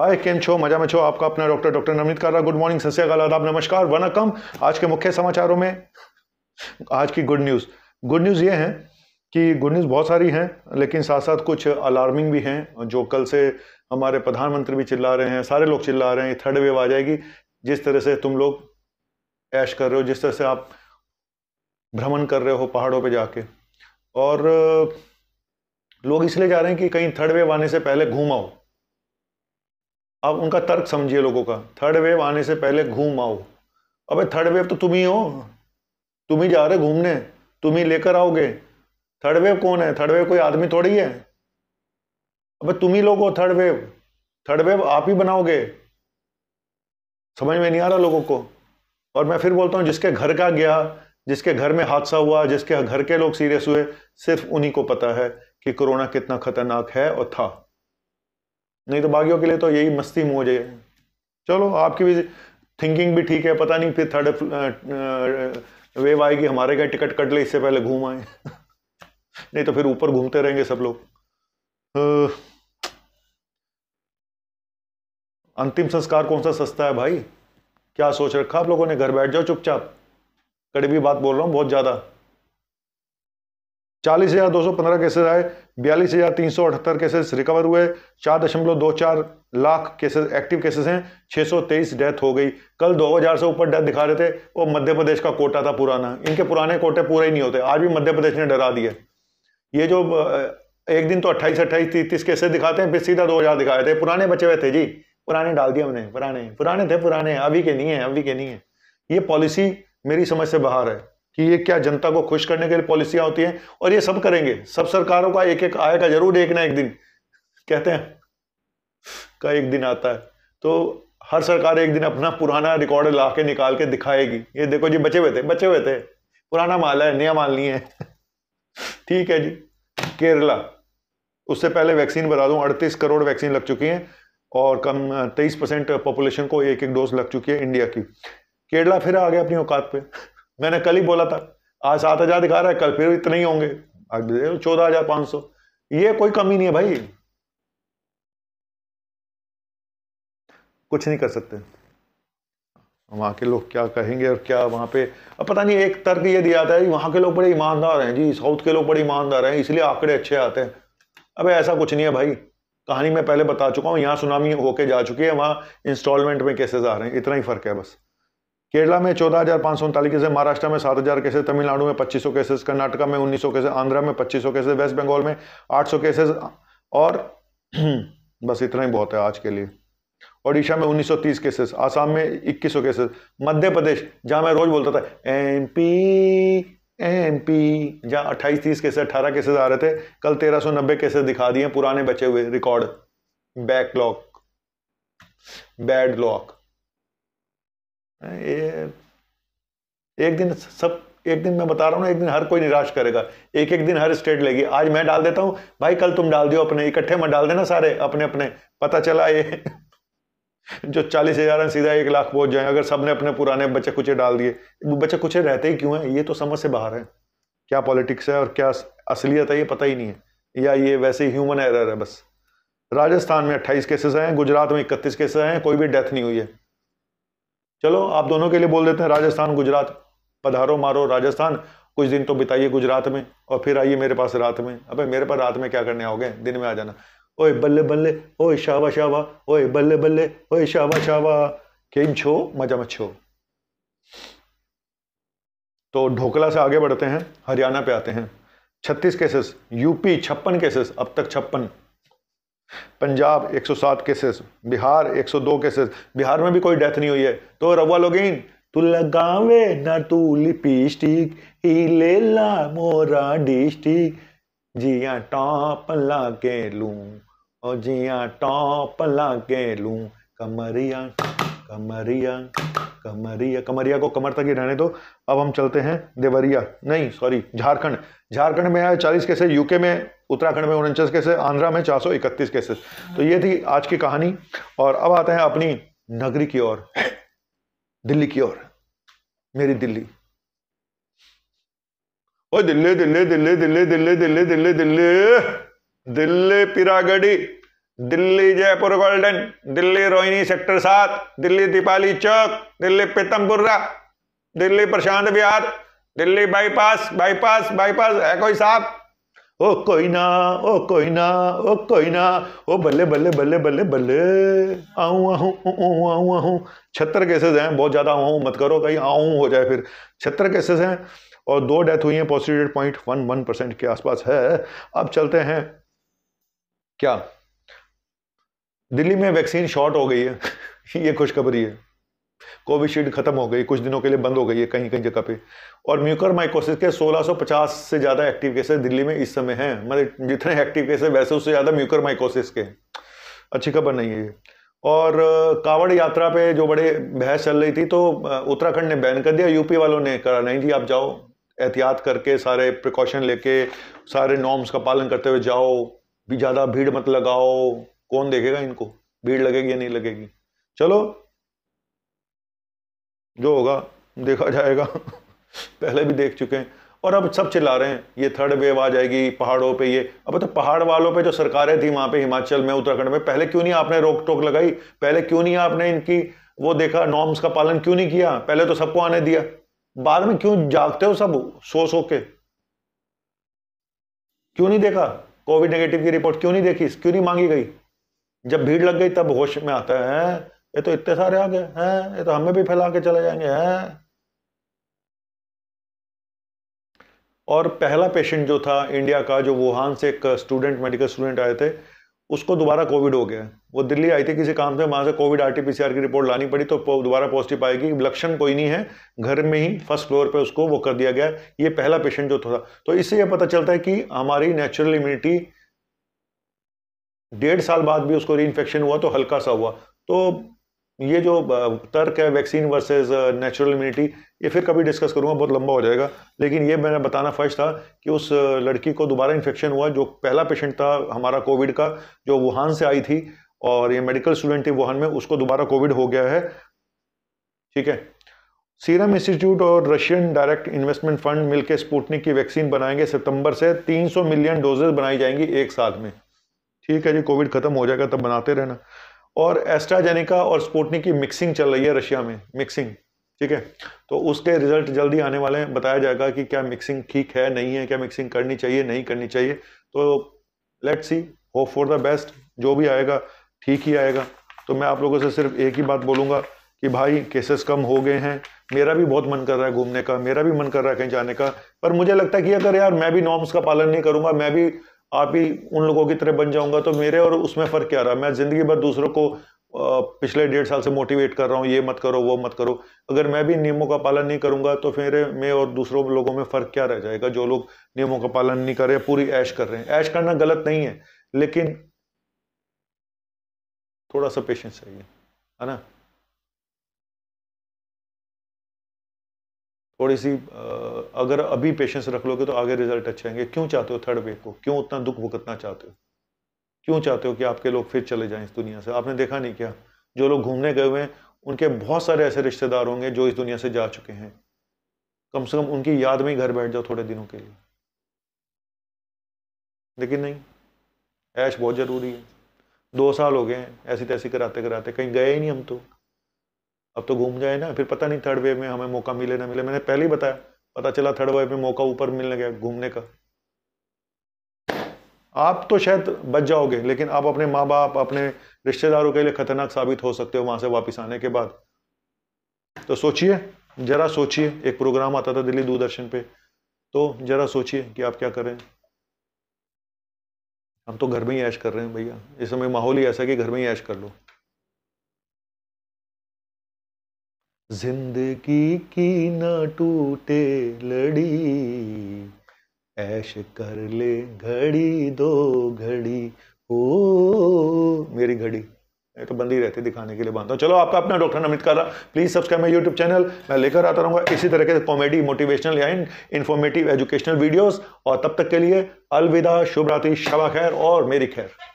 हाय केम छो मजा में छो आपका अपना डॉक्टर डॉक्टर नवनीत रहा गुड मॉर्निंग सत्याकाल आदाब नमस्कार वनकम आज के मुख्य समाचारों में आज की गुड न्यूज़ गुड न्यूज़ ये है कि गुड न्यूज़ बहुत सारी हैं लेकिन साथ साथ कुछ अलार्मिंग भी हैं जो कल से हमारे प्रधानमंत्री भी चिल्ला रहे हैं सारे लोग चिल्ला रहे हैं थर्ड वेव आ जाएगी जिस तरह से तुम लोग ऐश कर रहे हो जिस तरह से आप भ्रमण कर रहे हो पहाड़ों पर जाके और लोग इसलिए जा रहे हैं कि कहीं थर्ड वेव आने से पहले घूमाओ अब उनका तर्क समझिए लोगों का थर्ड वेव आने से पहले घूम आओ अबे थर्ड वेव तो तुम ही हो तुम ही जा रहे घूमने तुम ही लेकर आओगे थर्ड वेव कौन है थर्ड वेव कोई आदमी थोड़ी है अबे तुम ही लोग हो थर्ड वेव थर्ड वेव आप ही बनाओगे समझ में नहीं आ रहा लोगों को और मैं फिर बोलता हूँ जिसके घर का गया जिसके घर में हादसा हुआ जिसके घर के लोग सीरियस हुए सिर्फ उन्हीं को पता है कि कोरोना कितना खतरनाक है और था नहीं तो बाकियों के लिए तो यही मस्ती मौज है चलो आपकी भी थिंकिंग भी ठीक है पता नहीं फिर थर्ड वेव uh, uh, आएगी हमारे क्या टिकट कट ले इससे पहले घूम आए नहीं तो फिर ऊपर घूमते रहेंगे सब लोग uh, अंतिम संस्कार कौन सा सस्ता है भाई क्या सोच रखा आप लोगों ने घर बैठ जाओ चुपचाप कड़वी बात बोल रहा हूँ बहुत ज़्यादा चालीस हजार दो सौ पंद्रह कैसे आए बयालीस हज़ार तीन सौ अठहत्तर केसेस रिकवर हुए चार दशमलव दो चार लाख केसेस एक्टिव केसेस हैं छः सौ तेईस डेथ हो गई कल दो हज़ार से ऊपर डेथ दिखा रहे थे वो मध्य प्रदेश का कोटा था पुराना इनके पुराने कोटे पूरे ही नहीं होते आज भी मध्य प्रदेश ने डरा दिए ये जो एक दिन तो अट्ठाईस अट्ठाईस तीस तीस केसेस दिखाते हैं फिर सीधा दो हज़ार दिखाए थे पुराने बचे हुए थे जी पुराने डाल दिए हमने पुराने पुराने थे पुराने अभी के नहीं है अभी के नहीं है ये पॉलिसी मेरी समझ से बाहर है कि ये क्या जनता को खुश करने के लिए पॉलिसियां होती हैं और ये सब करेंगे सब सरकारों का एक एक आएगा जरूर एक ना एक दिन कहते हैं का एक दिन आता है तो हर सरकार एक दिन अपना पुराना रिकॉर्ड ला के निकाल के दिखाएगी ये देखो जी बचे हुए थे बचे हुए थे पुराना माल है नया माल नहीं है ठीक है जी केरला उससे पहले वैक्सीन बता दूं अड़तीस करोड़ वैक्सीन लग चुकी हैं और कम तेईस परसेंट पॉपुलेशन को एक एक डोज लग चुकी है इंडिया की केरला फिर आ गया अपनी औकात पे मैंने कल ही बोला था आज सात हजार दिखा रहा है कल फिर इतने ही होंगे चौदह हजार पांच सौ ये कोई कमी नहीं है भाई कुछ नहीं कर सकते वहां के लोग क्या कहेंगे और क्या वहां पे अब पता नहीं एक तर्क ये दिया जाता है के लोग बड़े ईमानदार हैं जी साउथ के लोग बड़े ईमानदार हैं इसलिए आंकड़े अच्छे आते हैं अब ऐसा कुछ नहीं है भाई कहानी मैं पहले बता चुका हूँ यहाँ सुनामी होके जा चुकी है वहाँ इंस्टॉलमेंट में केसेस आ रहे हैं इतना ही फर्क है बस केरला में चौदह हज़ार पाँच सौ उनतालीस केसेस महाराष्ट्र में सात हज़ार केसेज तमिलनाडु में पच्चीस सौ केसेज कर्नाटका में उन्नीस सौ केसेज आंध्रा में पच्चीस सौ केसेज वेस्ट बंगाल में आठ सौ केसेज और बस इतना ही बहुत है आज के लिए ओडिशा में 1930 केसेस आसाम में 2100 केसेस मध्य प्रदेश जहां मैं रोज बोलता था एम पी एम पी जहाँ अट्ठाईस तीस केसेस अट्ठारह केसेस आ रहे थे कल 1390 केसेस दिखा दिए पुराने बचे हुए रिकॉर्ड बैकलॉक बैड लॉक ये एक दिन सब एक दिन मैं बता रहा हूँ एक दिन हर कोई निराश करेगा एक एक दिन हर स्टेट लेगी आज मैं डाल देता हूँ भाई कल तुम डाल दियो अपने इकट्ठे मत डाल देना सारे अपने अपने पता चला ये जो चालीस हजार है सीधा एक लाख पहुंच जाए अगर सबने अपने पुराने बच्चे कुचे डाल दिए बच्चे कुचे रहते ही क्यों है ये तो समझ से बाहर है क्या पॉलिटिक्स है और क्या असलियत है ये पता ही नहीं है या ये वैसे ही ह्यूमन एरर है बस राजस्थान में अट्ठाईस केसेस हैं गुजरात में इकतीस केसेस हैं कोई भी डेथ नहीं हुई है चलो आप दोनों के लिए बोल देते हैं राजस्थान गुजरात पधारो मारो राजस्थान कुछ दिन तो बिताइए गुजरात में और फिर आइए मेरे पास रात में अबे मेरे पास रात में क्या करने आओगे दिन में आ जाना ओए बल्ले बल्ले ओए शाबा शाबा ओए बल्ले बल्ले ओए शाबा शाबा के छो मजा मच छो तो ढोकला से आगे बढ़ते हैं हरियाणा पे आते हैं छत्तीस केसेस यूपी छप्पन केसेस अब तक छप्पन पंजाब 107 केसेस बिहार 102 केसेस बिहार में भी कोई डेथ नहीं हुई है तो रवा लोगेन तू लगावे ना तू लिपस्टिक ही ले ला मोरा डिस्टिक जिया टॉप ला के लू और जिया टॉप ला के लूं कमरिया कमरिया कमरिया कमरिया को कमर तक ही रहने दो अब हम चलते हैं देवरिया नहीं सॉरी झारखंड झारखंड में आया चालीस केसेस यूके में उत्तराखंड में उनचास केसेस आंध्रा में चार केसेस तो ये थी आज की कहानी और अब आते हैं अपनी नगरी की ओर दिल्ली की ओर मेरी दिल्ली ओ दिल्ली दिल्ली दिल्ली दिल्ली दिल्ली दिल्ली दिल्ली दिल्ली दिल्ली पिरागढ़ी दिल्ली जयपुर गोल्डन दिल्ली रोहिणी सेक्टर सात Delhi Deepali Chowk Delhi Pitampura Delhi Prashant Vihar Delhi bypass bypass bypass है कोई साहब ओ कोई ना ओ कोई ना ओ कोई ना ओ बल्ले बल्ले बल्ले बल्ले बल्ले आऊँ आऊँ आऊँ आऊँ छत्तर केसेस हैं बहुत ज़्यादा आऊँ मत करो कहीं आऊँ हो जाए फिर छत्तर केसेस हैं और दो डेथ हुई हैं positive rate point one one percent के आसपास है अब चलते हैं क्या दिल्ली में वैक्सीन शॉर्ट हो गई है ये खुशखबरी है कोविशील्ड खत्म हो गई कुछ दिनों के लिए बंद हो गई है कहीं कहीं जगह पे और म्यूकर माइकोसिस के 1650 से ज़्यादा एक्टिव केसेस दिल्ली में इस समय हैं मतलब जितने एक्टिव केसेस वैसे उससे ज़्यादा म्यूकर माइकोसिस के अच्छी खबर नहीं है ये और कावड़ यात्रा पे जो बड़े बहस चल रही थी तो उत्तराखंड ने बैन कर दिया यूपी वालों ने करा नहीं जी आप जाओ एहतियात करके सारे प्रिकॉशन लेके सारे नॉर्म्स का पालन करते हुए जाओ भी ज़्यादा भीड़ मत लगाओ कौन देखेगा इनको भीड़ लगेगी या नहीं लगेगी चलो जो होगा देखा जाएगा पहले भी देख चुके हैं और अब सब चिल्ला रहे हैं ये थर्ड वेव आ जाएगी पहाड़ों पे ये अब तो पहाड़ वालों पे जो सरकारें थी वहाँ पे हिमाचल में उत्तराखंड में पहले क्यों नहीं आपने रोक टोक लगाई पहले क्यों नहीं आपने इनकी वो देखा नॉर्म्स का पालन क्यों नहीं किया पहले तो सबको आने दिया बाद में क्यों जागते हो सब सो सो के क्यों नहीं देखा कोविड नेगेटिव की रिपोर्ट क्यों नहीं देखी क्यों नहीं मांगी गई जब भीड़ लग गई तब होश में आता है ये तो इतने सारे आ गए हैं ये तो हमें भी फैला के चले जाएंगे हैं और पहला पेशेंट जो था इंडिया का जो वुहान से एक स्टूडेंट मेडिकल स्टूडेंट आए थे उसको दोबारा कोविड हो गया वो दिल्ली आई थी किसी काम से वहां से कोविड आरटीपीसीआर की रिपोर्ट लानी पड़ी तो दोबारा पॉजिटिव आएगी लक्षण कोई नहीं है घर में ही फर्स्ट फ्लोर पे उसको वो कर दिया गया ये पहला पेशेंट जो था तो इससे ये पता चलता है कि हमारी नेचुरल इम्यूनिटी डेढ़ साल बाद भी उसको री हुआ तो हल्का सा हुआ तो ये जो तर्क है वैक्सीन वर्सेस नेचुरल इम्यूनिटी ये फिर कभी डिस्कस करूँगा बहुत लंबा हो जाएगा लेकिन ये मैंने बताना फर्श था कि उस लड़की को दोबारा इन्फेक्शन हुआ जो पहला पेशेंट था हमारा कोविड का जो वुहान से आई थी और ये मेडिकल स्टूडेंट थी वुहान में उसको दोबारा कोविड हो गया है ठीक है सीरम इंस्टीट्यूट और रशियन डायरेक्ट इन्वेस्टमेंट फंड मिलकर स्पुटनिक की वैक्सीन बनाएंगे सितंबर से 300 मिलियन डोजेज बनाई जाएंगी एक साथ में ठीक है जी कोविड खत्म हो जाएगा तब बनाते रहना और एस्ट्राजेनिका और स्पुटनिक की मिक्सिंग चल रही है रशिया में मिक्सिंग ठीक है तो उसके रिजल्ट जल्दी आने वाले हैं बताया जाएगा कि क्या मिक्सिंग ठीक है नहीं है क्या मिक्सिंग करनी चाहिए नहीं करनी चाहिए तो let see hope for the best जो भी आएगा ठीक ही आएगा तो मैं आप लोगों से सिर्फ एक ही बात बोलूँगा कि भाई केसेस कम हो गए हैं मेरा भी बहुत मन कर रहा है घूमने का मेरा भी मन कर रहा है कहीं जाने का पर मुझे लगता है कि अगर यार मैं भी नॉर्म्स का पालन नहीं करूँगा मैं भी आप ही उन लोगों की तरह बन जाऊंगा तो मेरे और उसमें फ़र्क क्या रहा मैं ज़िंदगी भर दूसरों को पिछले डेढ़ साल से मोटिवेट कर रहा हूँ ये मत करो वो मत करो अगर मैं भी नियमों का पालन नहीं करूँगा तो फिर में और दूसरों लोगों में फ़र्क क्या रह जाएगा जो लोग नियमों का पालन नहीं कर रहे पूरी ऐश कर रहे हैं ऐश करना गलत नहीं है लेकिन थोड़ा सा पेशेंस चाहिए है ना थोड़ी सी अगर अभी पेशेंस रख लोगे तो आगे रिजल्ट अच्छे आएंगे क्यों चाहते हो थर्ड वेव को क्यों उतना दुख भुगतना चाहते हो क्यों चाहते हो कि आपके लोग फिर चले जाएं इस दुनिया से आपने देखा नहीं क्या जो लोग घूमने गए हुए हैं उनके बहुत सारे ऐसे रिश्तेदार होंगे जो इस दुनिया से जा चुके हैं कम से कम उनकी याद में ही घर बैठ जाओ थोड़े दिनों के लिए लेकिन नहीं ऐश बहुत ज़रूरी है दो साल हो गए हैं ऐसी तैसी कराते कराते कहीं गए ही नहीं हम तो अब तो घूम जाए ना फिर पता नहीं थर्ड वेव में हमें मौका मिले ना मिले मैंने पहले ही बताया पता चला थर्ड वेव में मौका ऊपर मिलने गया घूमने का आप तो शायद बच जाओगे लेकिन आप अपने माँ बाप अपने रिश्तेदारों के लिए खतरनाक साबित हो सकते हो वहां से वापस आने के बाद तो सोचिए जरा सोचिए एक प्रोग्राम आता था दिल्ली दूरदर्शन पे तो जरा सोचिए कि आप क्या करें हम तो घर में ही ऐश कर रहे हैं भैया इस समय माहौल ही ऐसा कि घर में ही ऐश कर लो जिंदगी की न टूटे लड़ी ऐश कर ले घड़ी दो घड़ी ओ मेरी घड़ी मैं तो बंदी रहती दिखाने के लिए बांधता हूँ चलो आपका अपना doctor Namit Kala please subscribe my YouTube channel मैं लेकर आता रहूंगा इसी तरह के कॉमेडी मोटिवेशनल या इन्फॉर्मेटिव एजुकेशनल वीडियोस और तब तक के लिए अलविदा शुभ रात्रि शबा खैर और मेरी खैर